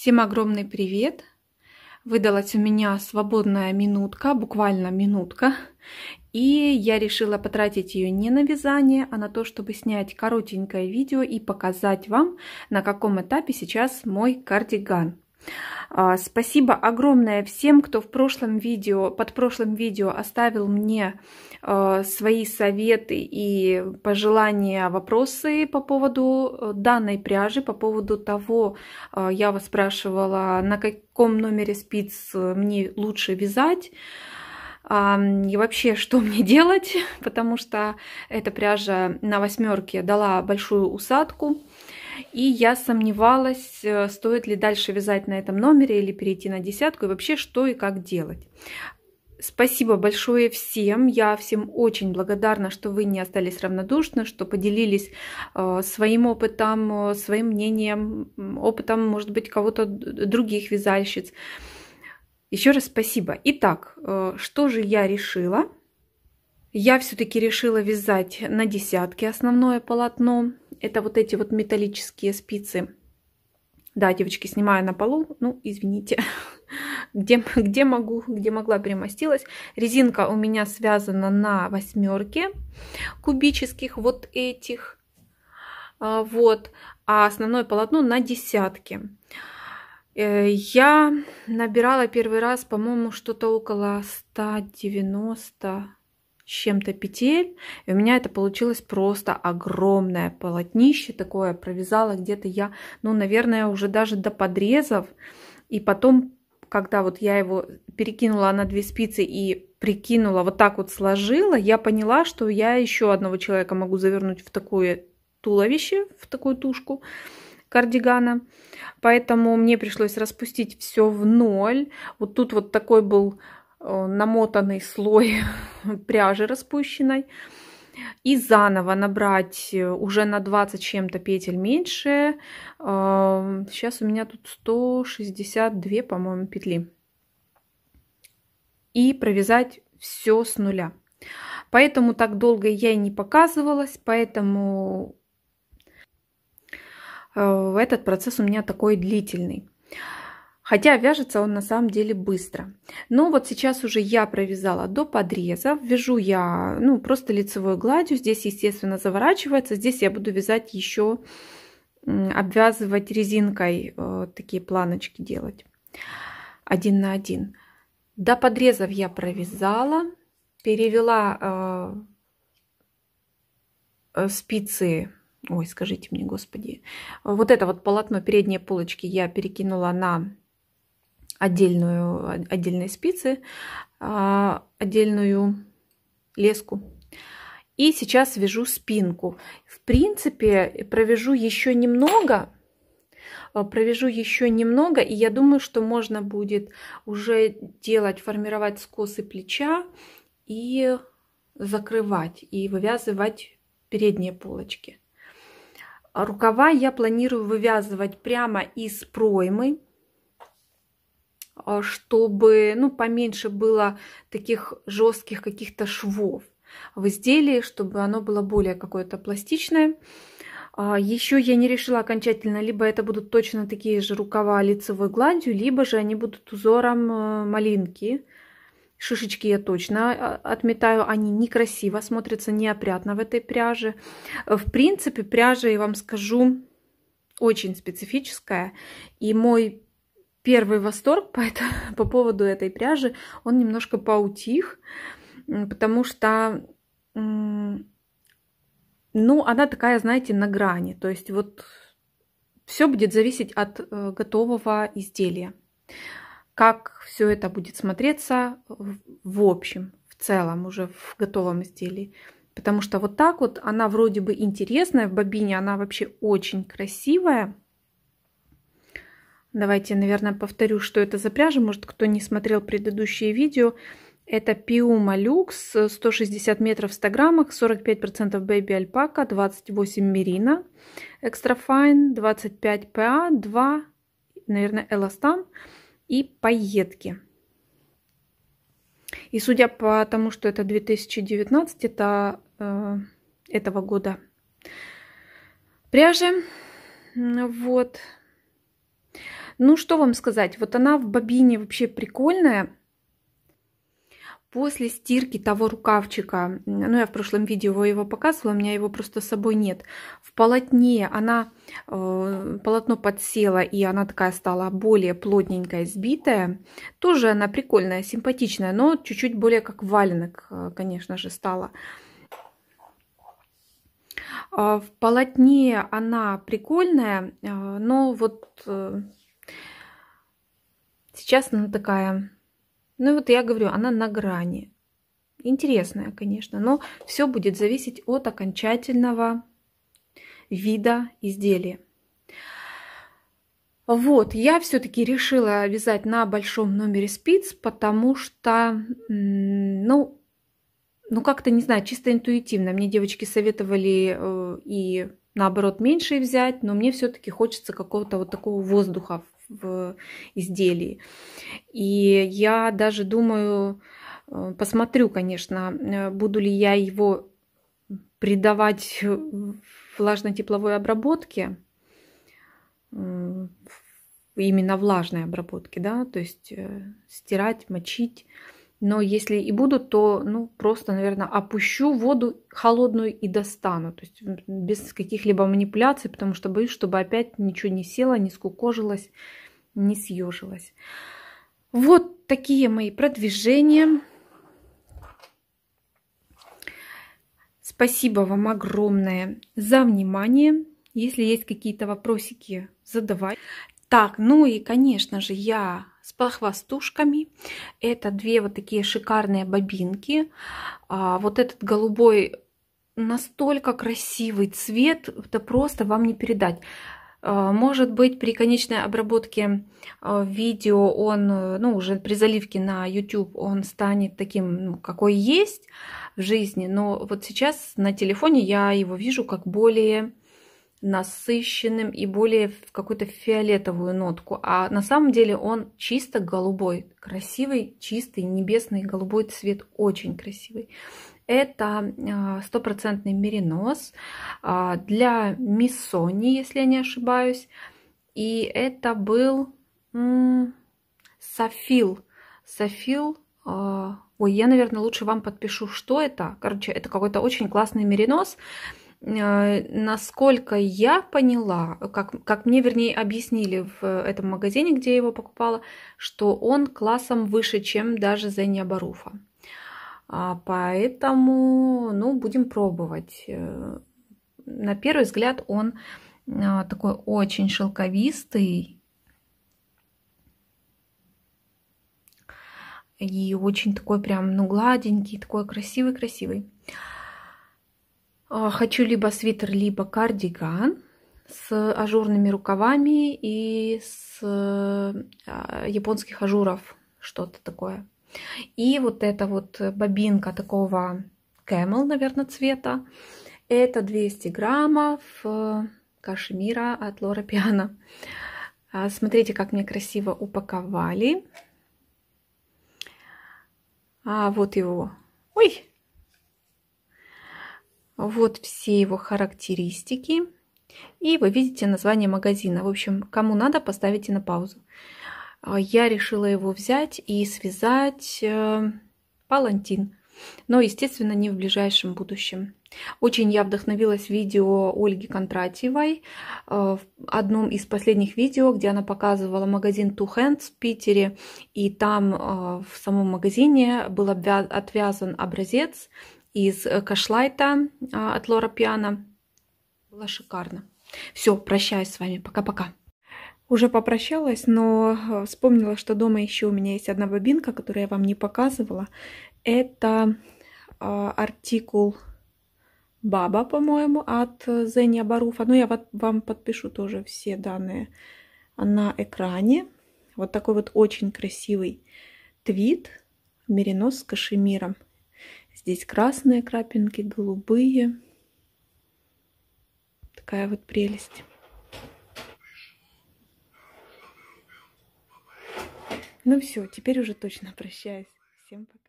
Всем огромный привет! Выдалась у меня свободная минутка, буквально минутка, и я решила потратить ее не на вязание, а на то, чтобы снять коротенькое видео и показать вам, на каком этапе сейчас мой кардиган. А, спасибо огромное всем, кто в прошлом видео, под прошлым видео оставил мне а, свои советы и пожелания, вопросы по поводу э, данной пряжи, по поводу того, а, я вас спрашивала, на каком номере спиц э, мне лучше вязать и вообще, что мне делать, потому что эта пряжа на восьмерке дала большую усадку. И я сомневалась, э, стоит ли дальше вязать на этом номере или перейти на десятку, и вообще что и как делать. Спасибо большое всем. Я всем очень благодарна, что вы не остались равнодушны, что поделились э, своим опытом, э, своим мнением, опытом, может быть, кого-то других вязальщиц. Еще раз спасибо. Итак, что же я решила? Я все-таки решила вязать на десятке основное полотно. Это вот эти вот металлические спицы. Да, девочки, снимаю на полу, ну, извините, где, где могу, где могла, перемостилась. Резинка у меня связана на восьмерке кубических вот этих, а, вот, а основное полотно на десятке. Э, я набирала первый раз, по-моему, что-то около 190 чем-то петель. И у меня это получилось просто огромное полотнище такое. Провязала где-то я, ну, наверное, уже даже до подрезов. И потом, когда вот я его перекинула на две спицы и прикинула, вот так вот сложила, я поняла, что я еще одного человека могу завернуть в такое туловище, в такую тушку кардигана. Поэтому мне пришлось распустить все в ноль. Вот тут вот такой был Э, намотанный слой пряжи распущенной и заново набрать э, уже на 20 чем-то петель меньше. Э, сейчас у меня тут 162, по-моему, петли. И провязать все с нуля. Поэтому так долго я и не показывалась, поэтому этот процесс у меня такой длительный. Хотя вяжется он на самом деле быстро. Но вот сейчас уже я провязала до подреза. Вяжу я ну, просто лицевой гладью. Здесь, естественно, заворачивается. Здесь я буду вязать еще, обвязывать резинкой, э, такие планочки делать. Один на один. До подрезов я провязала. Перевела э, э, спицы ой, скажите мне, господи, вот это вот полотно передней полочки я перекинула на отдельную, отдельные спицы, а, отдельную леску. И сейчас вяжу спинку. В принципе, провяжу еще немного, э, провяжу еще немного, и я думаю, что можно будет уже делать, формировать скосы плеча и закрывать, и вывязывать передние полочки. Рукава я планирую вывязывать прямо из проймы, а, чтобы ну, поменьше было таких жестких каких-то швов в изделии, чтобы оно было более какое-то пластичное. А, Еще я не решила окончательно, либо это будут точно такие же рукава лицевой гладью, либо же они будут узором э, малинки. Шишечки я точно а, отметаю, они некрасиво смотрятся, неопрятно в этой пряже. В принципе, пряжа, я вам скажу, очень специфическая. И мой первый восторг по, это, по поводу этой пряжи, он немножко поутих, потому что, ну, она такая, знаете, на грани. То есть вот все будет зависеть от э, готового изделия. Как все это будет смотреться в общем, в целом, уже в готовом изделии. Потому что вот так вот она вроде бы интересная, в бобине она вообще очень красивая – Давайте, наверное, повторю, что это за пряжа. Может, кто не смотрел предыдущие видео. Это Piuma Lux, 160 метров в 100 граммах, 45% Baby Alpaca, 28 Мерина, Extra Fine, 25 PA, 2, наверное, Эластан и пайетки. И судя по тому, что это 2019, это э, этого года пряжи. Вот, ну, что вам сказать, вот она в бобине вообще прикольная. После стирки того рукавчика, ну я в прошлом видео его показывала, у меня его просто с собой нет. В полотне она, э, полотно подсело и она такая стала более плотненькая, сбитая. Тоже она прикольная, симпатичная, но чуть-чуть более как валенок, э, конечно же, стала. А, в полотне она прикольная, э, но вот э, Сейчас она такая, ну вот я говорю, она на грани. Интересная, конечно, но все будет зависеть от окончательного вида изделия. Вот, я все-таки решила вязать на большом номере спиц, потому что, ну, ну как-то, не знаю, чисто интуитивно. Мне девочки советовали э, и наоборот меньше взять, но мне все-таки хочется какого-то вот такого воздуха в изделии. И я даже думаю, э, посмотрю, конечно, э, буду ли я его придавать влажно-тепловой обработке, именно влажной обработке, да, то есть э, стирать, мочить. Но если и будут, то, ну, просто, наверное, опущу воду холодную и достану. То есть без каких-либо манипуляций, потому что боюсь, чтобы опять ничего не село, не скукожилось, не съежилось. Вот такие мои продвижения. Спасибо вам огромное за внимание. Если есть какие-то вопросики, задавай. Так, ну и, конечно же, я с похвастушками. Это две вот такие шикарные бобинки. А, вот этот голубой настолько красивый цвет, это просто вам не передать. А, может быть, при конечной обработке а, видео он, э, ну, уже при заливке на YouTube он станет таким, ну, какой есть в жизни, но вот сейчас на телефоне я его вижу как более насыщенным и более в какую-то фиолетовую нотку. А на самом деле он чисто голубой. Красивый, чистый, небесный голубой цвет. Очень красивый. Это а, стопроцентный меринос а, для Миссони, если я не ошибаюсь. И это был Софил. Софил а, Ой, я, наверное, лучше вам подпишу, что это. Короче, это какой-то очень классный меринос. Э, насколько я поняла, как, как мне, вернее, объяснили в э, этом магазине, где я его покупала, что он классом выше, чем даже Зенья Баруфа. А, поэтому, ну, будем пробовать. Э, на первый взгляд он такой очень шелковистый и очень такой прям, ну, гладенький, такой красивый-красивый. А, хочу либо свитер, либо кардиган с ажурными рукавами и с а, японских ажуров что-то такое. И вот эта вот бобинка такого camel, наверное, цвета. Это 200 граммов э, кашемира от Лора Пиана. Смотрите, как мне красиво упаковали. А вот его. Ой, вот все его характеристики. И вы видите название магазина. В общем, кому надо, поставите на паузу. А, я решила его взять и связать э, палантин. Но, естественно, не в ближайшем будущем. Очень я вдохновилась видео Ольги Кондратьевой э, в одном из последних видео, где она показывала магазин Two Hands в Питере, и там э, в самом магазине был отвязан образец из э, Кашлайта а, от Лора Пиана. Было шикарно. Все, прощаюсь с вами. Пока-пока. Уже попрощалась, но э, вспомнила, что дома еще у меня есть одна бобинка, которую я вам не показывала. Это а, артикул Баба, по-моему, от э, Зенни Баруфа. Ну, я вам подпишу тоже все данные на экране. Вот такой вот очень красивый твит. Меринос с кашемиром. Здесь красные крапинки, голубые. Такая вот прелесть. Ну все, теперь уже точно прощаюсь. Всем пока.